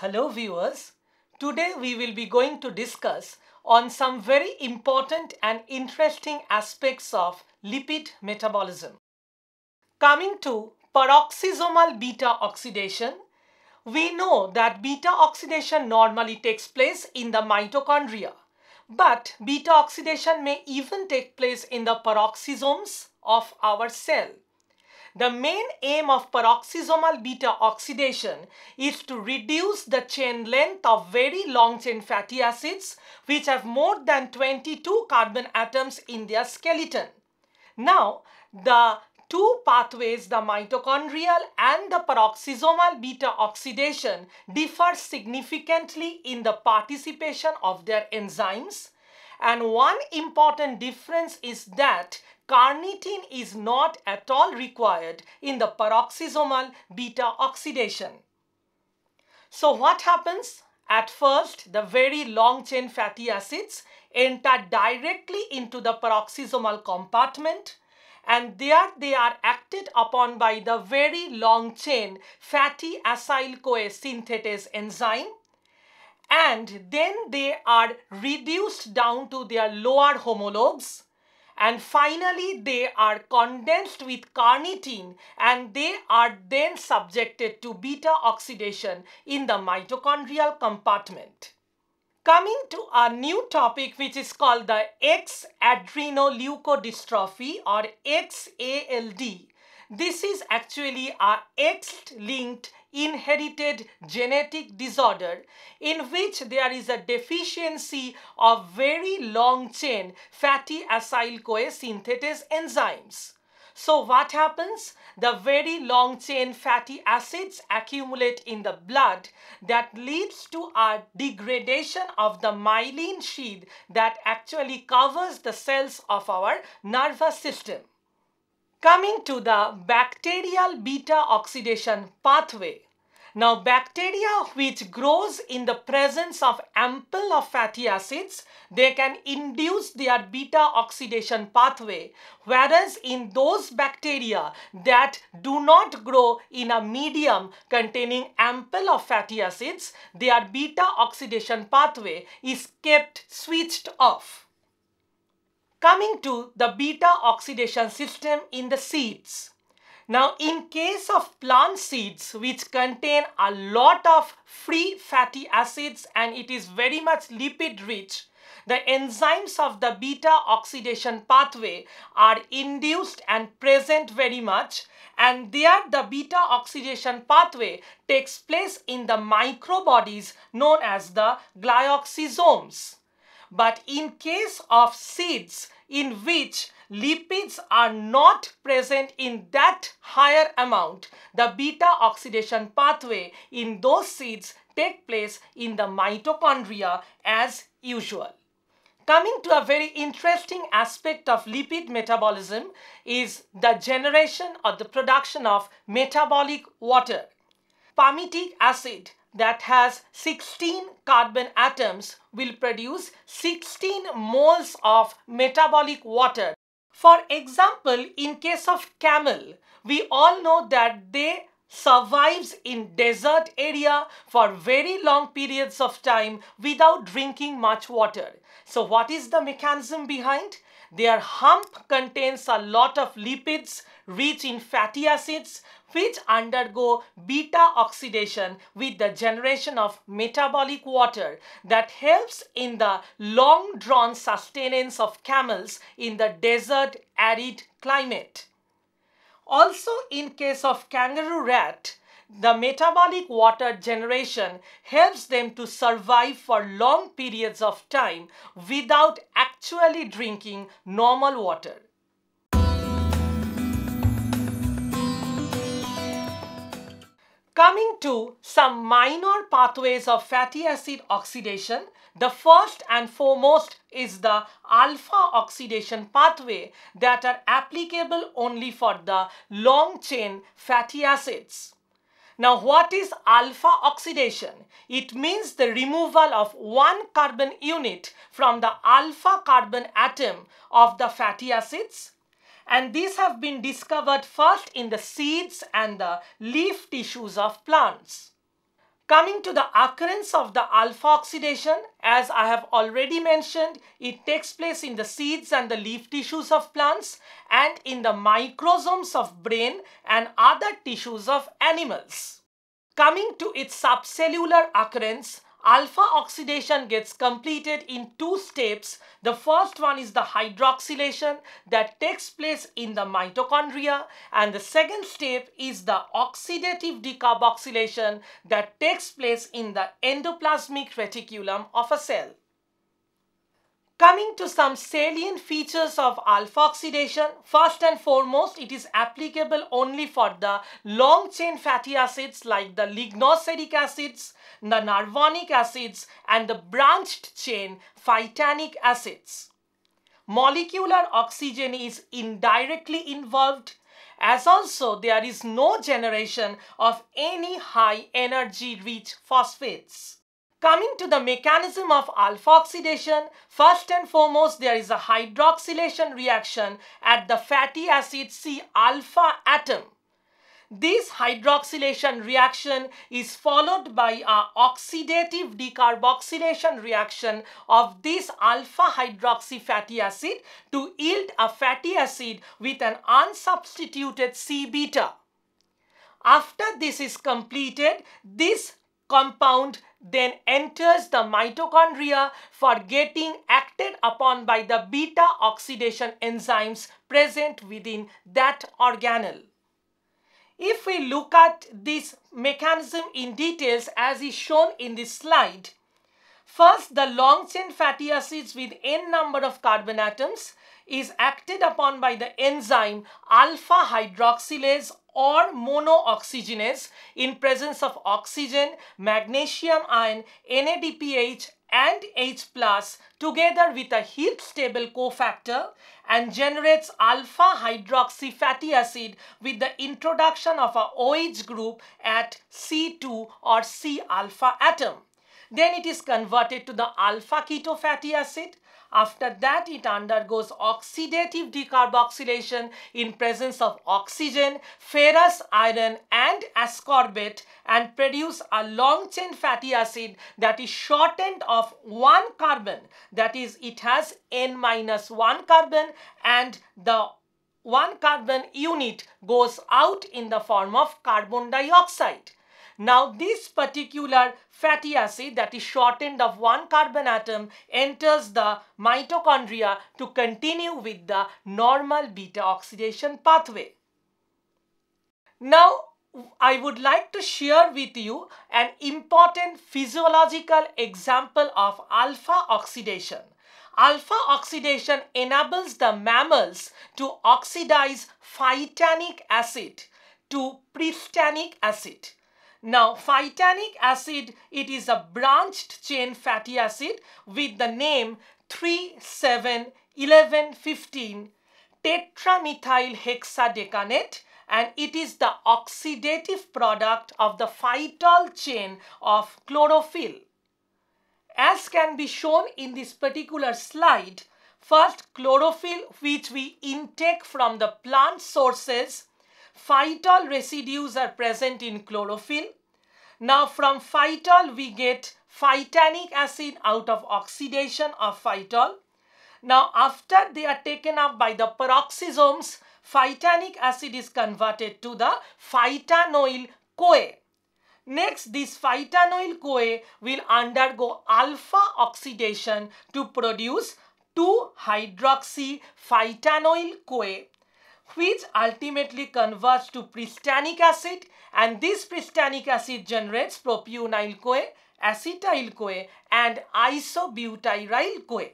Hello viewers, today we will be going to discuss on some very important and interesting aspects of lipid metabolism. Coming to peroxisomal beta oxidation, we know that beta oxidation normally takes place in the mitochondria, but beta oxidation may even take place in the peroxisomes of our cell. The main aim of peroxisomal beta oxidation is to reduce the chain length of very long chain fatty acids which have more than 22 carbon atoms in their skeleton. Now, the two pathways, the mitochondrial and the peroxisomal beta oxidation differ significantly in the participation of their enzymes. And one important difference is that carnitine is not at all required in the peroxisomal beta oxidation. So what happens? At first, the very long chain fatty acids enter directly into the peroxisomal compartment and there they are acted upon by the very long chain fatty acyl CoA synthetase enzyme and then they are reduced down to their lower homologs and finally they are condensed with carnitine and they are then subjected to beta oxidation in the mitochondrial compartment. Coming to a new topic which is called the X-adrenoleukodystrophy or XALD. This is actually a X-linked inherited genetic disorder in which there is a deficiency of very long chain fatty acyl CoA synthetase enzymes. So what happens? The very long chain fatty acids accumulate in the blood that leads to a degradation of the myelin sheath that actually covers the cells of our nervous system. Coming to the bacterial beta oxidation pathway. Now bacteria which grows in the presence of ample of fatty acids, they can induce their beta oxidation pathway. Whereas in those bacteria that do not grow in a medium containing ample of fatty acids, their beta oxidation pathway is kept switched off. Coming to the beta oxidation system in the seeds. Now in case of plant seeds which contain a lot of free fatty acids and it is very much lipid rich, the enzymes of the beta oxidation pathway are induced and present very much and there the beta oxidation pathway takes place in the microbodies known as the glyoxysomes. But in case of seeds in which lipids are not present in that higher amount, the beta oxidation pathway in those seeds take place in the mitochondria as usual. Coming to a very interesting aspect of lipid metabolism is the generation or the production of metabolic water. Palmitic acid that has 16 carbon atoms will produce 16 moles of metabolic water. For example, in case of camel, we all know that they survives in desert area for very long periods of time without drinking much water. So what is the mechanism behind? Their hump contains a lot of lipids rich in fatty acids which undergo beta oxidation with the generation of metabolic water that helps in the long drawn sustenance of camels in the desert arid climate. Also in case of kangaroo rat, the metabolic water generation helps them to survive for long periods of time without actually drinking normal water. Coming to some minor pathways of fatty acid oxidation, the first and foremost is the alpha oxidation pathway that are applicable only for the long chain fatty acids. Now what is alpha oxidation? It means the removal of one carbon unit from the alpha carbon atom of the fatty acids and these have been discovered first in the seeds and the leaf tissues of plants. Coming to the occurrence of the alpha oxidation, as I have already mentioned, it takes place in the seeds and the leaf tissues of plants and in the microsomes of brain and other tissues of animals. Coming to its subcellular occurrence, alpha oxidation gets completed in two steps. The first one is the hydroxylation that takes place in the mitochondria and the second step is the oxidative decarboxylation that takes place in the endoplasmic reticulum of a cell. Coming to some salient features of alpha oxidation, first and foremost, it is applicable only for the long chain fatty acids like the lignoceric acids, the nervonic acids, and the branched chain phytanic acids. Molecular oxygen is indirectly involved as also there is no generation of any high energy rich phosphates. Coming to the mechanism of alpha oxidation, first and foremost there is a hydroxylation reaction at the fatty acid C alpha atom. This hydroxylation reaction is followed by a oxidative decarboxylation reaction of this alpha hydroxy fatty acid to yield a fatty acid with an unsubstituted C beta. After this is completed, this compound then enters the mitochondria for getting acted upon by the beta oxidation enzymes present within that organelle. If we look at this mechanism in details as is shown in this slide, first the long chain fatty acids with n number of carbon atoms is acted upon by the enzyme alpha hydroxylase or monooxygenase in presence of oxygen, magnesium ion, NADPH and H plus together with a heat stable cofactor and generates alpha hydroxy fatty acid with the introduction of a OH group at C2 or C alpha atom. Then it is converted to the alpha keto fatty acid after that, it undergoes oxidative decarboxylation in presence of oxygen, ferrous iron and ascorbate and produce a long-chain fatty acid that is shortened of one carbon. That is, it has N minus one carbon and the one carbon unit goes out in the form of carbon dioxide. Now this particular fatty acid that is shortened of one carbon atom enters the mitochondria to continue with the normal beta oxidation pathway. Now I would like to share with you an important physiological example of alpha oxidation. Alpha oxidation enables the mammals to oxidize phytanic acid to pristanic acid. Now, phytanic acid, it is a branched chain fatty acid with the name 3, 7, tetramethyl hexadecanate and it is the oxidative product of the phytol chain of chlorophyll. As can be shown in this particular slide, first chlorophyll which we intake from the plant sources phytol residues are present in chlorophyll. Now from phytol we get phytanic acid out of oxidation of phytol. Now after they are taken up by the peroxisomes, phytanic acid is converted to the phytanoyl CoA. Next, this phytanoyl CoA will undergo alpha oxidation to produce 2-hydroxy phytanoyl CoA which ultimately converts to pristanic acid and this pristanic acid generates propionyl-CoA, acetyl-CoA and isobutyryl-CoA.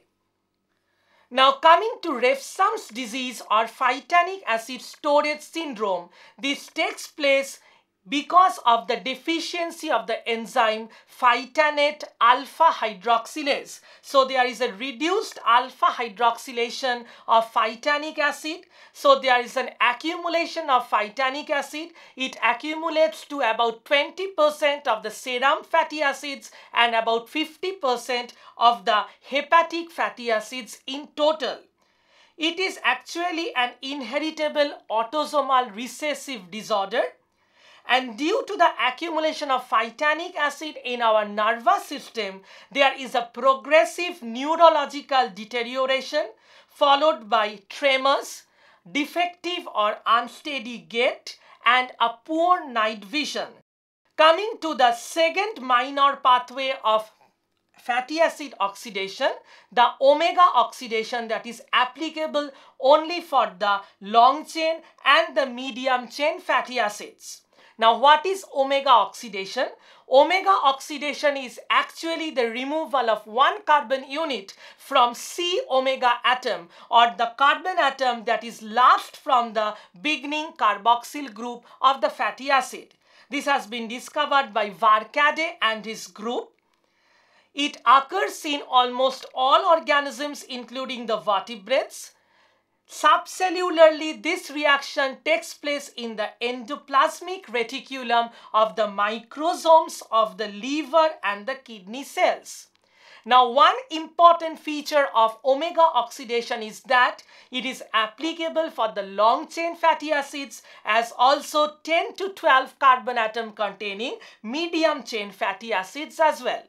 Now coming to Refsum's disease or phytanic acid storage syndrome, this takes place because of the deficiency of the enzyme phytanate alpha hydroxylase. So there is a reduced alpha hydroxylation of phytanic acid. So there is an accumulation of phytanic acid. It accumulates to about 20% of the serum fatty acids and about 50% of the hepatic fatty acids in total. It is actually an inheritable autosomal recessive disorder and due to the accumulation of phytanic acid in our nervous system, there is a progressive neurological deterioration followed by tremors, defective or unsteady gait, and a poor night vision. Coming to the second minor pathway of fatty acid oxidation, the omega oxidation that is applicable only for the long chain and the medium chain fatty acids. Now what is omega oxidation? Omega oxidation is actually the removal of one carbon unit from C omega atom or the carbon atom that is last from the beginning carboxyl group of the fatty acid. This has been discovered by Varkade and his group. It occurs in almost all organisms including the vertebrates. Subcellularly, this reaction takes place in the endoplasmic reticulum of the microsomes of the liver and the kidney cells. Now, one important feature of omega oxidation is that it is applicable for the long chain fatty acids as also 10 to 12 carbon atom containing medium chain fatty acids as well.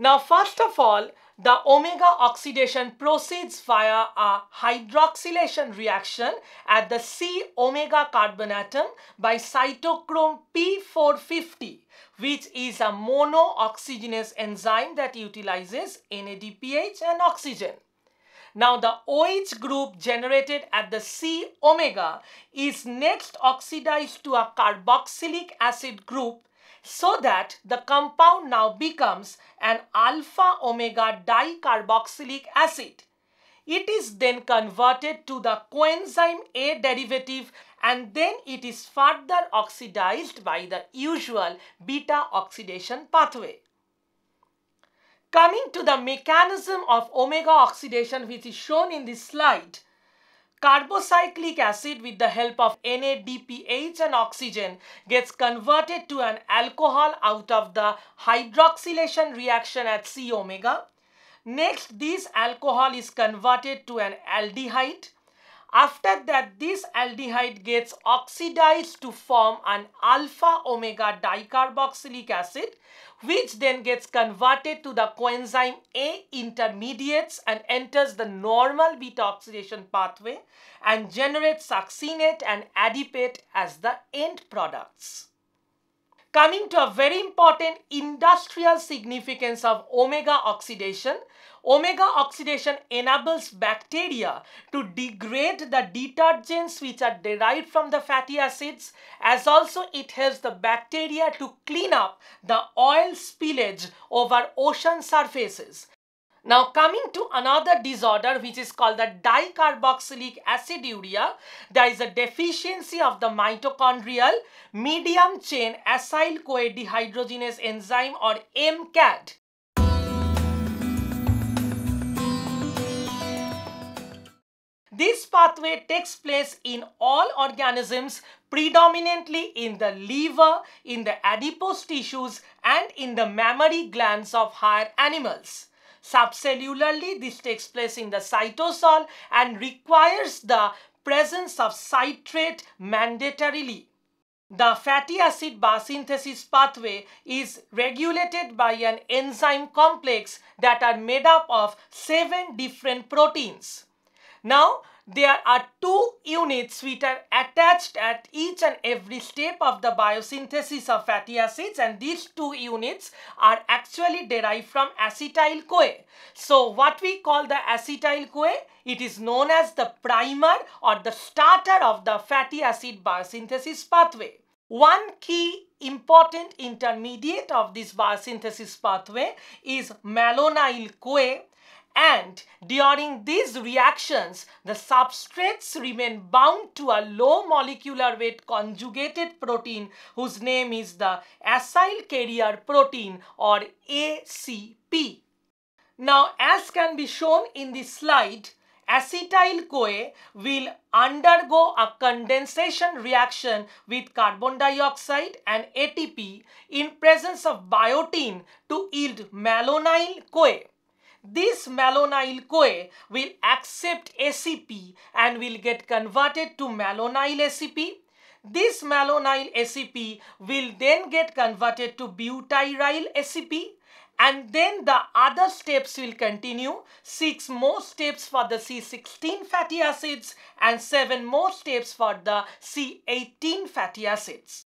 Now first of all, the omega oxidation proceeds via a hydroxylation reaction at the C omega carbon atom by cytochrome P450 which is a monooxygenase enzyme that utilizes NADPH and oxygen. Now the OH group generated at the C omega is next oxidized to a carboxylic acid group so that the compound now becomes an alpha omega dicarboxylic acid. It is then converted to the coenzyme A derivative and then it is further oxidized by the usual beta oxidation pathway. Coming to the mechanism of omega oxidation which is shown in this slide, Carbocyclic acid with the help of NADPH and oxygen gets converted to an alcohol out of the hydroxylation reaction at C omega. Next, this alcohol is converted to an aldehyde after that, this aldehyde gets oxidized to form an alpha omega dicarboxylic acid, which then gets converted to the coenzyme A intermediates and enters the normal beta oxidation pathway and generates succinate and adipate as the end products. Coming to a very important industrial significance of omega oxidation, Omega oxidation enables bacteria to degrade the detergents which are derived from the fatty acids as also it helps the bacteria to clean up the oil spillage over ocean surfaces. Now coming to another disorder which is called the dicarboxylic aciduria, there is a deficiency of the mitochondrial medium chain acyl-CoA dehydrogenase enzyme or MCAD. This pathway takes place in all organisms, predominantly in the liver, in the adipose tissues and in the mammary glands of higher animals. Subcellularly, this takes place in the cytosol and requires the presence of citrate mandatorily. The fatty acid biosynthesis pathway is regulated by an enzyme complex that are made up of seven different proteins. Now, there are two units which are attached at each and every step of the biosynthesis of fatty acids and these two units are actually derived from acetyl-CoA. So what we call the acetyl-CoA, it is known as the primer or the starter of the fatty acid biosynthesis pathway. One key important intermediate of this biosynthesis pathway is malonyl-CoA and during these reactions, the substrates remain bound to a low molecular weight conjugated protein whose name is the acyl carrier protein or ACP. Now, as can be shown in the slide, acetyl-CoA will undergo a condensation reaction with carbon dioxide and ATP in presence of biotin to yield malonyl-CoA. This malonyl CoA will accept ACP and will get converted to malonyl ACP. This malonyl ACP will then get converted to butyryl ACP and then the other steps will continue. Six more steps for the C16 fatty acids and seven more steps for the C18 fatty acids.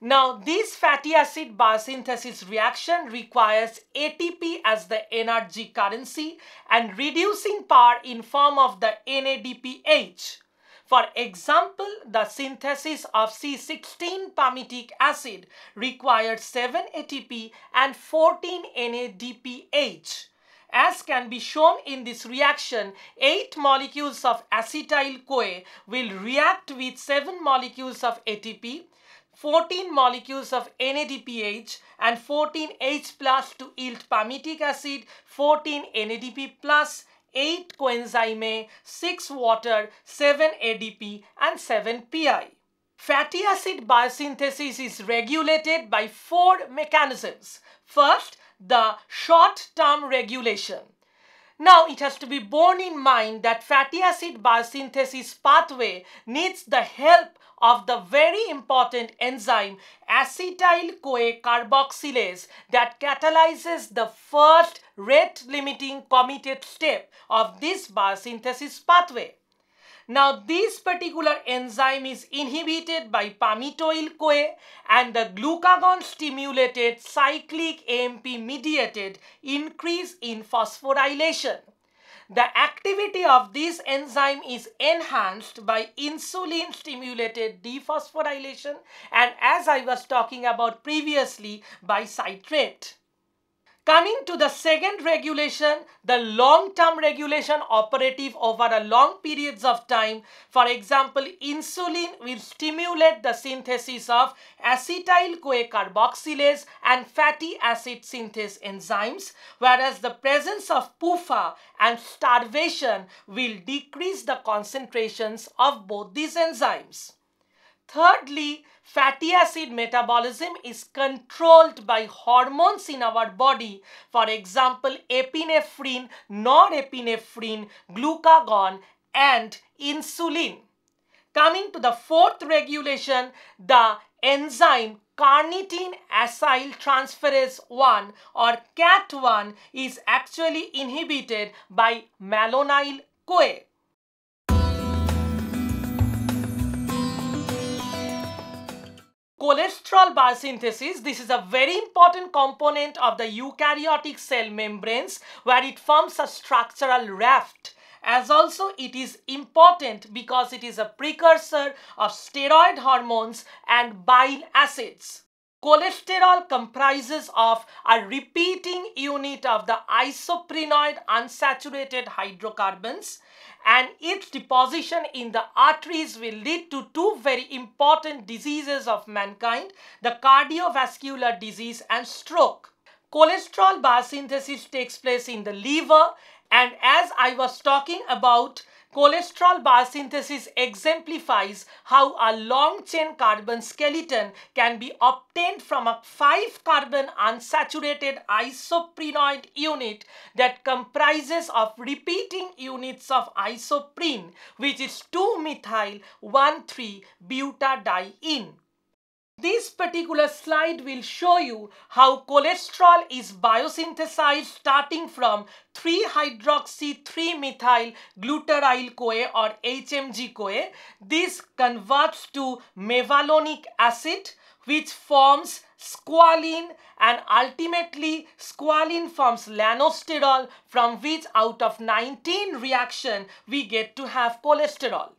Now, this fatty acid biosynthesis reaction requires ATP as the energy currency and reducing power in form of the NADPH. For example, the synthesis of C16 palmitic acid requires 7 ATP and 14 NADPH. As can be shown in this reaction, 8 molecules of acetyl-CoA will react with 7 molecules of ATP 14 molecules of NADPH and 14 H plus to yield palmitic acid, 14 NADP plus, 8 coenzyme, 6 water, 7 ADP and 7 PI. Fatty acid biosynthesis is regulated by four mechanisms. First, the short-term regulation. Now, it has to be borne in mind that fatty acid biosynthesis pathway needs the help of the very important enzyme acetyl-CoA carboxylase that catalyzes the first rate-limiting committed step of this biosynthesis pathway. Now this particular enzyme is inhibited by palmitoyl-CoA and the glucagon-stimulated cyclic AMP-mediated increase in phosphorylation. The activity of this enzyme is enhanced by insulin stimulated dephosphorylation and as I was talking about previously by citrate. Coming to the second regulation, the long-term regulation operative over a long periods of time. For example, insulin will stimulate the synthesis of acetyl-CoA carboxylase and fatty acid synthase enzymes, whereas the presence of PUFA and starvation will decrease the concentrations of both these enzymes. Thirdly, fatty acid metabolism is controlled by hormones in our body. For example, epinephrine, norepinephrine, glucagon and insulin. Coming to the fourth regulation, the enzyme carnitine acyl transferase 1 or CAT1 is actually inhibited by malonyl-CoA. Cholesterol biosynthesis, this is a very important component of the eukaryotic cell membranes where it forms a structural raft. As also it is important because it is a precursor of steroid hormones and bile acids. Cholesterol comprises of a repeating unit of the isoprenoid unsaturated hydrocarbons and its deposition in the arteries will lead to two very important diseases of mankind, the cardiovascular disease and stroke. Cholesterol biosynthesis takes place in the liver and as I was talking about Cholesterol biosynthesis exemplifies how a long-chain carbon skeleton can be obtained from a 5-carbon unsaturated isoprenoid unit that comprises of repeating units of isoprene, which is 2-methyl-1,3-butadiene. This particular slide will show you how cholesterol is biosynthesized starting from 3-hydroxy-3-methyl glutaryl CoA or HMG CoA. This converts to mevalonic acid which forms squalene and ultimately squalene forms lanosterol from which out of 19 reaction we get to have cholesterol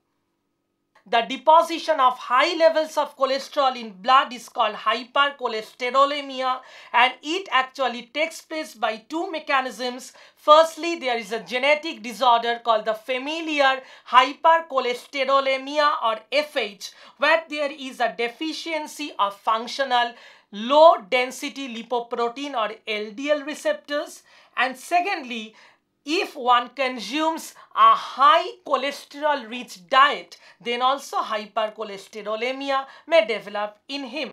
the deposition of high levels of cholesterol in blood is called hypercholesterolemia and it actually takes place by two mechanisms. Firstly, there is a genetic disorder called the familial hypercholesterolemia or FH where there is a deficiency of functional low density lipoprotein or LDL receptors and secondly if one consumes a high cholesterol rich diet, then also hypercholesterolemia may develop in him.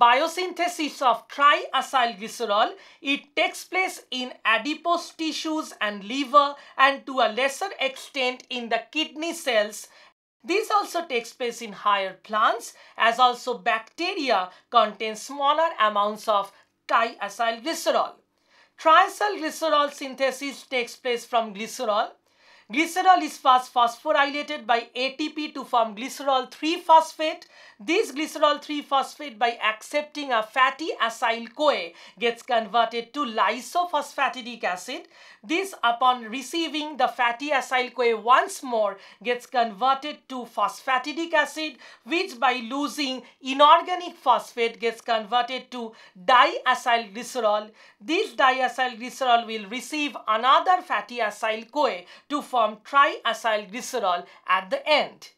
Biosynthesis of triacylglycerol, it takes place in adipose tissues and liver and to a lesser extent in the kidney cells this also takes place in higher plants as also bacteria contain smaller amounts of triacylglycerol. Triacylglycerol synthesis takes place from glycerol Glycerol is first phosphorylated by ATP to form glycerol 3-phosphate. This glycerol 3-phosphate by accepting a fatty acyl-CoA gets converted to lysophosphatidic acid. This upon receiving the fatty acyl-CoA once more gets converted to phosphatidic acid which by losing inorganic phosphate gets converted to diacylglycerol. This diacylglycerol will receive another fatty acyl-CoA to form form triacylglycerol at the end.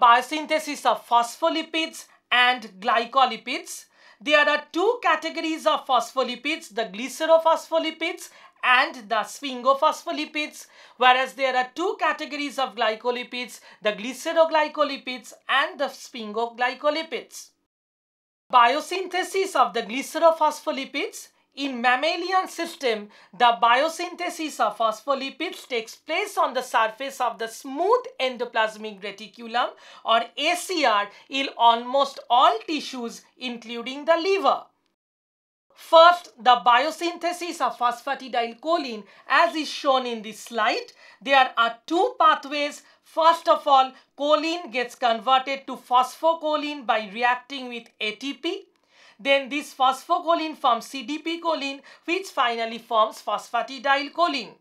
Biosynthesis of phospholipids and glycolipids. There are two categories of phospholipids, the glycerophospholipids and the sphingophospholipids. whereas there are two categories of glycolipids, the glyceroglycolipids and the sphingoglycolipids. Biosynthesis of the glycerophospholipids in mammalian system, the biosynthesis of phospholipids takes place on the surface of the smooth endoplasmic reticulum or ACR in almost all tissues including the liver. First, the biosynthesis of phosphatidylcholine as is shown in this slide. There are two pathways. First of all, choline gets converted to phosphocholine by reacting with ATP then this phosphocholine forms CDP-choline which finally forms phosphatidylcholine.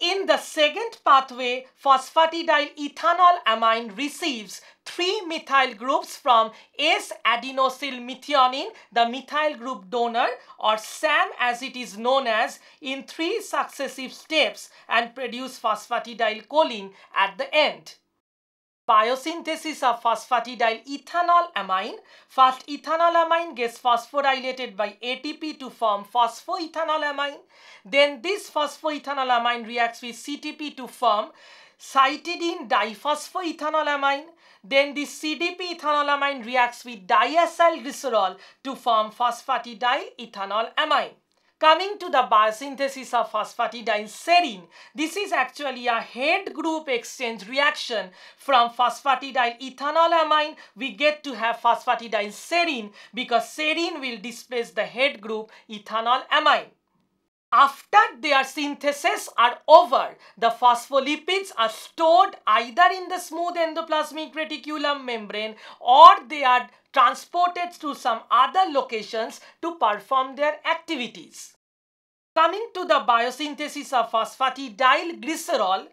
In the second pathway, phosphatidyl ethanol amine receives three methyl groups from S-adenosylmethionine, the methyl group donor or SAM as it is known as in three successive steps and produce phosphatidylcholine at the end biosynthesis of phosphatidyl ethanol amine. First ethanol amine gets phosphorylated by ATP to form phosphoethanol amine. Then this phosphoethanol amine reacts with CTP to form cytidine diphosphoethanolamine. Then the CDP ethanolamine reacts with diacyl glycerol to form phosphatidyl ethanolamine. Coming to the biosynthesis of phosphatidylserine, serine, this is actually a head group exchange reaction from phosphatidyl ethanolamine. We get to have phosphatidyl serine because serine will displace the head group ethanolamine. After their synthesis are over, the phospholipids are stored either in the smooth endoplasmic reticulum membrane or they are transported to some other locations to perform their activities. Coming to the biosynthesis of phosphatidyl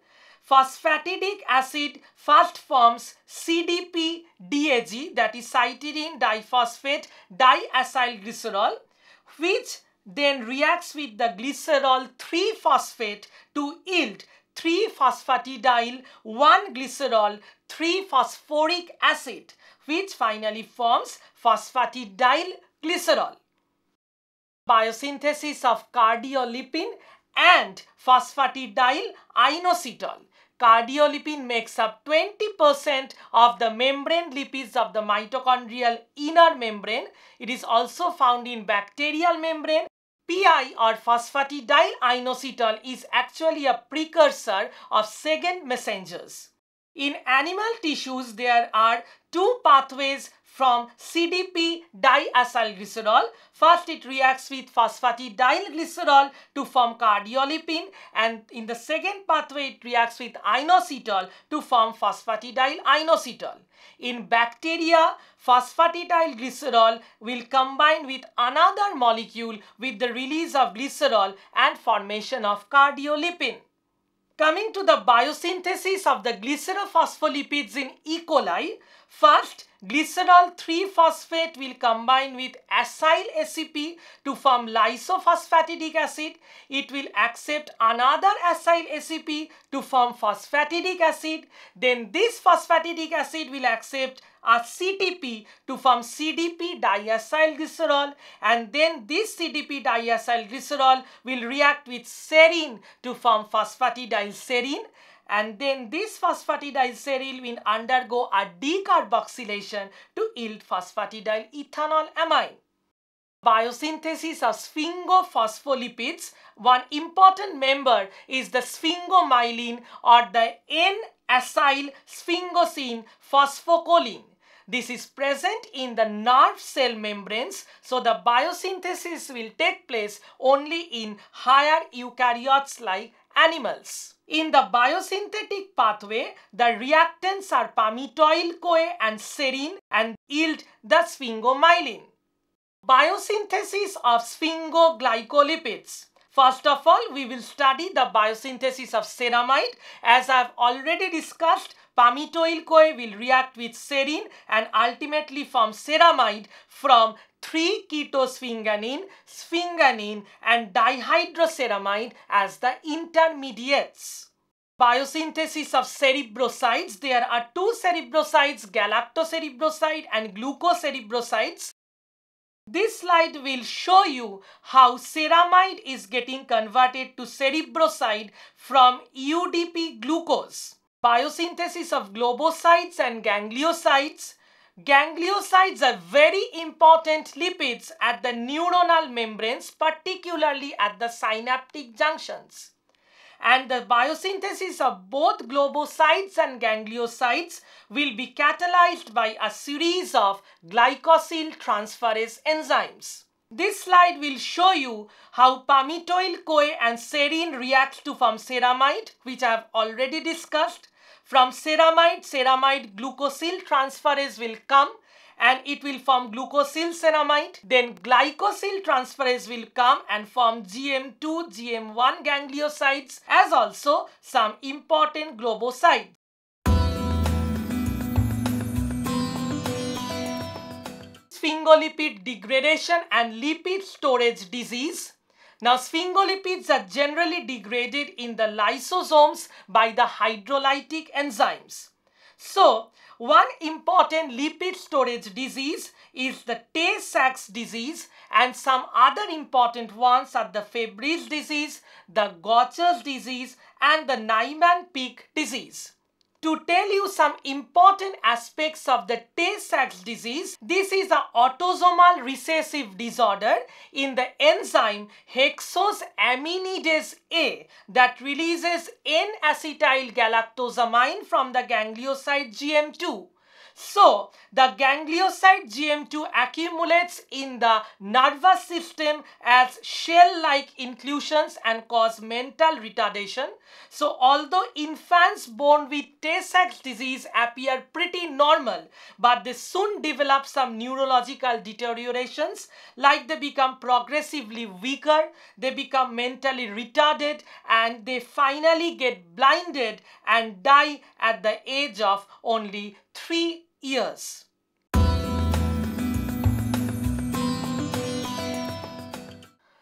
phosphatidic acid first forms CDP-DAG that is cytidine diphosphate diacylglycerol which then reacts with the glycerol 3-phosphate to yield 3-phosphatidyl 1-glycerol 3-phosphoric acid which finally forms phosphatidyl glycerol. Biosynthesis of cardiolipin and phosphatidyl inositol. Cardiolipin makes up 20% of the membrane lipids of the mitochondrial inner membrane. It is also found in bacterial membrane PI or phosphatidylinositol is actually a precursor of second messengers. In animal tissues, there are two pathways from CDP diacylglycerol. First, it reacts with phosphatidylglycerol to form cardiolipin and in the second pathway, it reacts with inositol to form phosphatidylinositol. In bacteria, phosphatidylglycerol will combine with another molecule with the release of glycerol and formation of cardiolipin. Coming to the biosynthesis of the glycerophospholipids in E. coli, first glycerol 3-phosphate will combine with acyl ACP to form lysophosphatidic acid. It will accept another acyl ACP to form phosphatidic acid. Then this phosphatidic acid will accept a CTP to form CDP diacylglycerol and then this CDP diacylglycerol will react with serine to form phosphatidylserine and then this phosphatidylserine will undergo a decarboxylation to yield phosphatidyl amine biosynthesis of sphingophospholipids, one important member is the sphingomyelin or the N-acyl sphingosine phosphocholine. This is present in the nerve cell membranes. So the biosynthesis will take place only in higher eukaryotes like animals. In the biosynthetic pathway, the reactants are palmitoyl-CoA and serine and yield the sphingomyelin. Biosynthesis of sphingoglycolipids. First of all, we will study the biosynthesis of ceramide. As I have already discussed, Pamitoyl CoA will react with serine and ultimately form ceramide from 3 sphinganine, sphinganine, and dihydroceramide as the intermediates. Biosynthesis of cerebrosides. There are two cerebrosides, galactocerebroside and glucocerebrosides. This slide will show you how ceramide is getting converted to cerebroside from UDP glucose biosynthesis of globocytes and gangliocytes. Gangliocytes are very important lipids at the neuronal membranes, particularly at the synaptic junctions. And the biosynthesis of both globocytes and gangliocytes will be catalyzed by a series of glycosyl transferase enzymes. This slide will show you how palmitoyl-CoA and serine react to form ceramide, which I have already discussed. From ceramide, ceramide glucosyl transferase will come and it will form glucosyl ceramide. Then glycosyl transferase will come and form GM2, GM1 gangliosides as also some important globosides. Sphingolipid degradation and lipid storage disease now, sphingolipids are generally degraded in the lysosomes by the hydrolytic enzymes. So, one important lipid storage disease is the Tay-Sachs disease and some other important ones are the Fabry's disease, the Gaucher's disease and the Niemann-Pick disease to tell you some important aspects of the Tay-Sachs disease. This is an autosomal recessive disorder in the enzyme hexosaminidase A that releases N-acetyl galactosamine from the ganglioside GM2. So the ganglioside GM2 accumulates in the nervous system as shell-like inclusions and cause mental retardation. So although infants born with Tay-Sachs disease appear pretty normal, but they soon develop some neurological deteriorations like they become progressively weaker, they become mentally retarded and they finally get blinded and die at the age of only three years.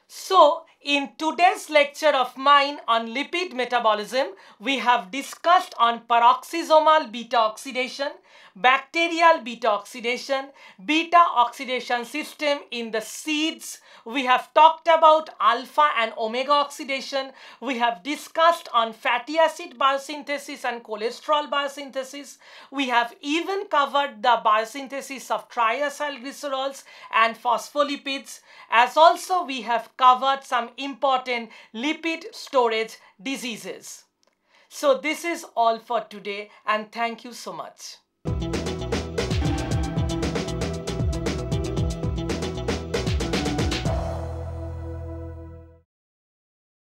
So, in today's lecture of mine on lipid metabolism, we have discussed on peroxisomal beta oxidation bacterial beta oxidation, beta oxidation system in the seeds. We have talked about alpha and omega oxidation. We have discussed on fatty acid biosynthesis and cholesterol biosynthesis. We have even covered the biosynthesis of triacylglycerols and phospholipids. As also we have covered some important lipid storage diseases. So this is all for today and thank you so much. Thank you